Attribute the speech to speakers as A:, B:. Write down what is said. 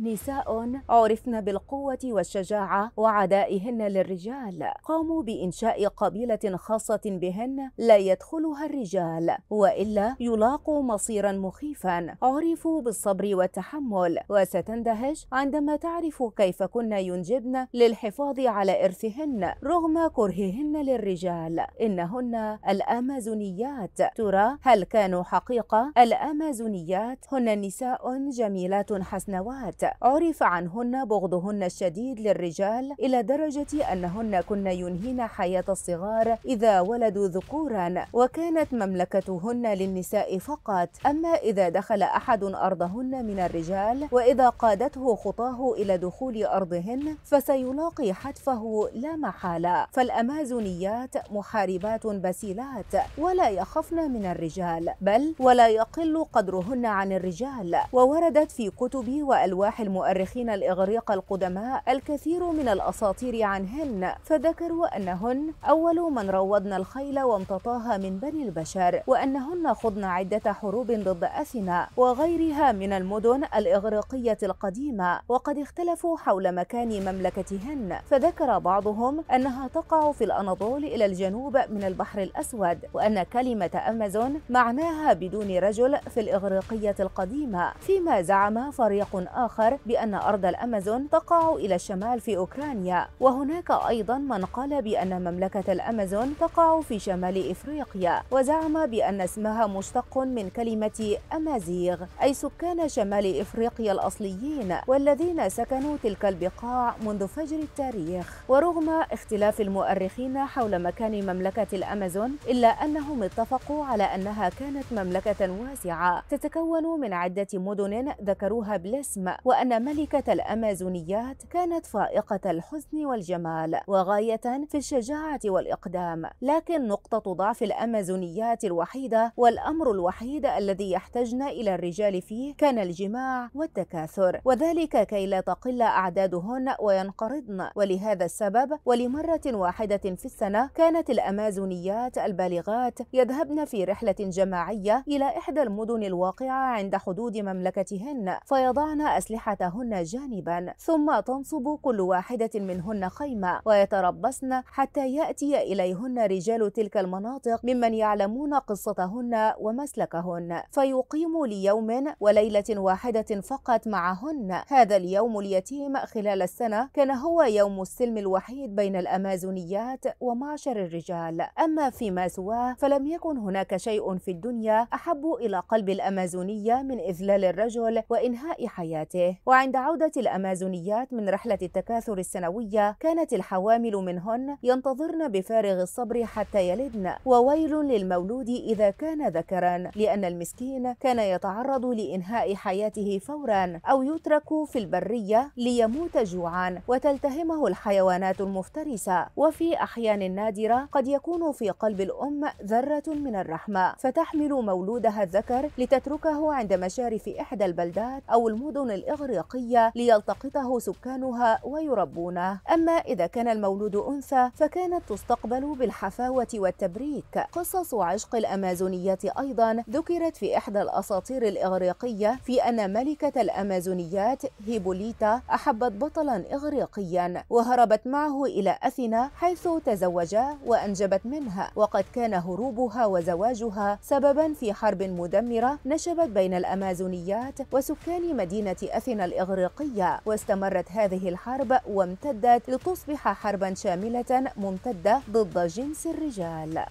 A: نساء عرفن بالقوة والشجاعة وعدائهن للرجال قاموا بإنشاء قبيلة خاصة بهن لا يدخلها الرجال وإلا يلاقوا مصيرا مخيفا عرفوا بالصبر والتحمل وستندهش عندما تعرف كيف كن ينجبن للحفاظ على إرثهن رغم كرههن للرجال إنهن الأمازونيات ترى هل كانوا حقيقة الأمازونيات هن نساء جميلات حسنوات عرف عنهن بغضهن الشديد للرجال إلى درجة أنهن كن ينهين حياة الصغار إذا ولدوا ذكورا وكانت مملكتهن للنساء فقط أما إذا دخل أحد أرضهن من الرجال وإذا قادته خطاه إلى دخول أرضهن فسيلاقي حتفه لا محالة فالأمازونيات محاربات بسيلات ولا يخفن من الرجال بل ولا يقل قدرهن عن الرجال ووردت في كتب وألواح اقترح المؤرخين الإغريق القدماء الكثير من الأساطير عنهن فذكروا أنهن أول من روضن الخيل وامتطاها من بني البشر وأنهن خضن عدة حروب ضد أثينا وغيرها من المدن الإغريقية القديمة وقد اختلفوا حول مكان مملكتهن فذكر بعضهم أنها تقع في الأناضول إلى الجنوب من البحر الأسود وأن كلمة أمازون معناها بدون رجل في الإغريقية القديمة فيما زعم فريق آخر آخر بأن أرض الأمازون تقع إلى الشمال في أوكرانيا وهناك أيضا من قال بأن مملكة الأمازون تقع في شمال إفريقيا وزعم بأن اسمها مشتق من كلمة أمازيغ أي سكان شمال إفريقيا الأصليين والذين سكنوا تلك البقاع منذ فجر التاريخ ورغم اختلاف المؤرخين حول مكان مملكة الأمازون إلا أنهم اتفقوا على أنها كانت مملكة واسعة تتكون من عدة مدن ذكروها بالاسم وأن ملكة الأمازونيات كانت فائقة الحزن والجمال وغاية في الشجاعة والإقدام لكن نقطة ضعف الأمازونيات الوحيدة والأمر الوحيد الذي يحتجن إلى الرجال فيه كان الجماع والتكاثر وذلك كي لا تقل أعدادهن وينقرضن ولهذا السبب ولمرة واحدة في السنة كانت الأمازونيات البالغات يذهبن في رحلة جماعية إلى إحدى المدن الواقعة عند حدود مملكتهن فيضعن أسلحة أسلحتهن جانبا ثم تنصب كل واحدة منهن خيمة ويتربصن حتى يأتي إليهن رجال تلك المناطق ممن يعلمون قصتهن ومسلكهن فيقيم ليوم وليلة واحدة فقط معهن هذا اليوم اليتيم خلال السنة كان هو يوم السلم الوحيد بين الأمازونيات ومعشر الرجال أما فيما سواه فلم يكن هناك شيء في الدنيا أحب إلى قلب الأمازونية من إذلال الرجل وإنهاء حياته عليه وعند عودة الأمازونيات من رحلة التكاثر السنوية كانت الحوامل منهن ينتظرن بفارغ الصبر حتى يلدن وويل للمولود إذا كان ذكرا لأن المسكين كان يتعرض لإنهاء حياته فورا أو يترك في البرية ليموت جوعا وتلتهمه الحيوانات المفترسة وفي أحيان نادرة قد يكون في قلب الأم ذرة من الرحمة فتحمل مولودها الذكر لتتركه عند مشارف إحدى البلدات أو المدن الإغربية الإغريقية ليلتقطه سكانها ويربونه أما إذا كان المولود أنثى فكانت تستقبل بالحفاوة والتبريك قصص عشق الأمازونيات أيضا ذكرت في إحدى الأساطير الإغريقية في أن ملكة الأمازونيات هيبوليتا أحبت بطلا إغريقيا وهربت معه إلى أثينا حيث تزوجا وأنجبت منها وقد كان هروبها وزواجها سببا في حرب مدمرة نشبت بين الأمازونيات وسكان مدينة أثينا الأثينا الإغريقية واستمرت هذه الحرب وامتدت لتصبح حربا شاملة ممتدة ضد جنس الرجال